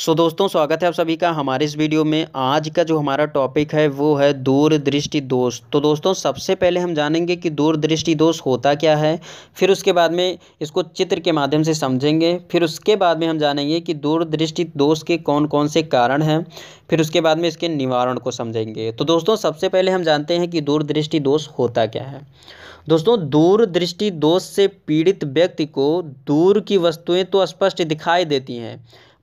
सो so, दोस्तों स्वागत है आप सभी का हमारे इस वीडियो में आज का जो हमारा टॉपिक है वो है दूरदृष्टि दोष तो दोस्तों सबसे पहले हम जानेंगे कि दूरदृष्टि दोष होता क्या है फिर उसके बाद में इसको चित्र के माध्यम से समझेंगे फिर उसके बाद में हम जानेंगे कि दूरदृष्टि दोष के कौन कौन से कारण हैं फिर उसके बाद में इसके निवारण को समझेंगे तो दोस्तों सबसे पहले हम जानते हैं कि दूरदृष्टि दोष होता क्या है दोस्तों दूरदृष्टि दोष से पीड़ित व्यक्ति को दूर की वस्तुएं तो स्पष्ट दिखाई देती हैं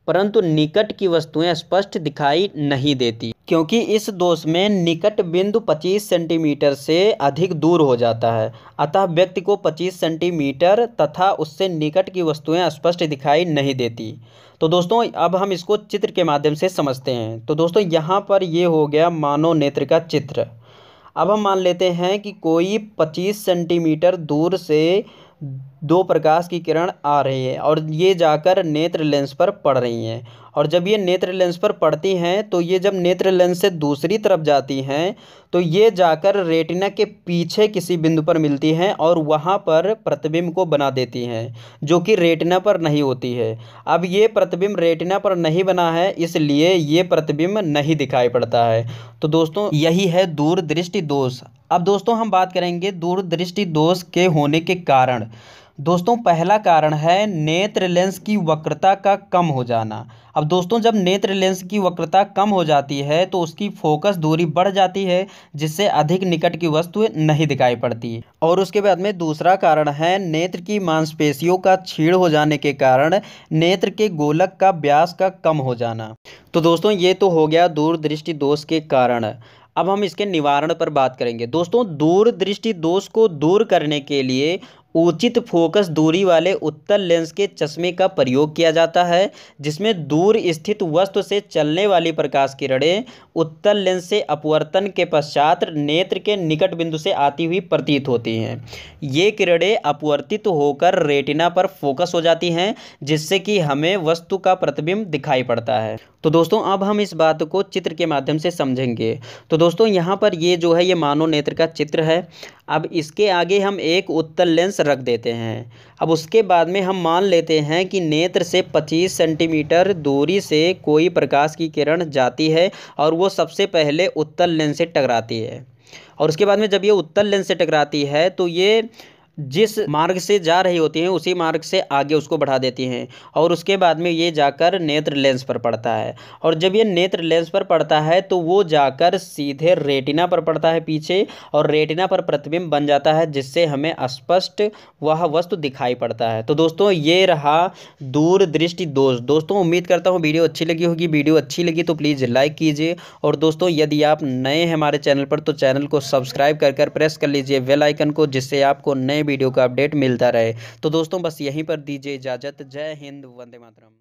परंतु निकट की वस्तुएं स्पष्ट दिखाई नहीं देती क्योंकि इस दोष में निकट बिंदु 25 सेंटीमीटर से अधिक दूर हो जाता है अतः व्यक्ति को 25 सेंटीमीटर तथा उससे निकट की वस्तुएं स्पष्ट दिखाई नहीं देती तो दोस्तों अब हम इसको चित्र के माध्यम से समझते हैं तो दोस्तों यहाँ पर ये हो गया मानव नेत्र का चित्र अब हम मान लेते हैं कि कोई पच्चीस सेंटीमीटर दूर से दो प्रकाश की किरण आ रही है और ये जाकर नेत्र लेंस पर पड़ रही हैं और जब ये नेत्र लेंस पर पड़ती हैं तो ये जब नेत्र लेंस से दूसरी तरफ जाती हैं तो ये जाकर रेटिना के पीछे किसी बिंदु पर मिलती हैं और वहाँ पर प्रतिबिंब को बना देती हैं जो कि रेटिना पर नहीं होती है अब ये प्रतिबिंब रेटिना पर नहीं बना है इसलिए ये प्रतिबिंब नहीं दिखाई पड़ता है तो दोस्तों यही है दूरदृष्टि दोष अब दोस्तों हम बात करेंगे दूरदृष्टि दोष के होने के कारण दोस्तों पहला कारण है नेत्र लेंस की वक्रता का कम हो जाना अब दोस्तों जब नेत्र लेंस की वक्रता कम हो जाती है तो उसकी फोकस दूरी बढ़ जाती है जिससे अधिक निकट की वस्तु नहीं दिखाई पड़ती और उसके बाद में दूसरा कारण है नेत्र की मांसपेशियों का छीड़ हो जाने के कारण नेत्र के गोलक का व्यास का कम हो जाना तो दोस्तों ये तो हो गया दूरदृष्टि दोष के कारण अब हम इसके निवारण पर बात करेंगे दोस्तों दूरदृष्टि दोष को दूर करने के लिए उचित फोकस दूरी वाले उत्तल लेंस के चश्मे का प्रयोग किया जाता है जिसमें दूर स्थित वस्तु से चलने वाली प्रकाश किरणें उत्तल लेंस से अपवर्तन के पश्चात नेत्र के निकट बिंदु से आती हुई प्रतीत होती हैं ये किरणें अपवर्तित होकर रेटिना पर फोकस हो जाती हैं जिससे कि हमें वस्तु का प्रतिबिंब दिखाई पड़ता है तो दोस्तों अब हम इस बात को चित्र के माध्यम से समझेंगे तो दोस्तों यहाँ पर ये जो है ये मानव नेत्र का चित्र है अब इसके आगे हम एक उत्तल लेंस शेष रख देते हैं अब उसके बाद में हम मान लेते हैं कि नेत्र से 25 सेंटीमीटर दूरी से कोई प्रकाश की किरण जाती है और वो सबसे पहले उत्तल लेंस से टकराती है और उसके बाद में जब ये उत्तल लेंस से टकराती है तो ये जिस मार्ग से जा रही होती हैं उसी मार्ग से आगे उसको बढ़ा देती हैं और उसके बाद में ये जाकर नेत्र लेंस पर पड़ता है और जब ये नेत्र लेंस पर पड़ता है तो वो जाकर सीधे रेटिना पर पड़ता है पीछे और रेटिना पर प्रतिबिंब बन जाता है जिससे हमें स्पष्ट वह वस्तु दिखाई पड़ता है तो दोस्तों ये रहा दूर दृष्टि दोष दोस्तों उम्मीद करता हूँ वीडियो अच्छी लगी होगी वीडियो अच्छी लगी तो प्लीज़ लाइक कीजिए और दोस्तों यदि आप नए हैं हमारे चैनल पर तो चैनल को सब्सक्राइब कर कर प्रेस कर लीजिए वेलाइकन को जिससे आपको नए वीडियो का अपडेट मिलता रहे तो दोस्तों बस यहीं पर दीजिए इजाज़त जय हिंद वंदे मातरम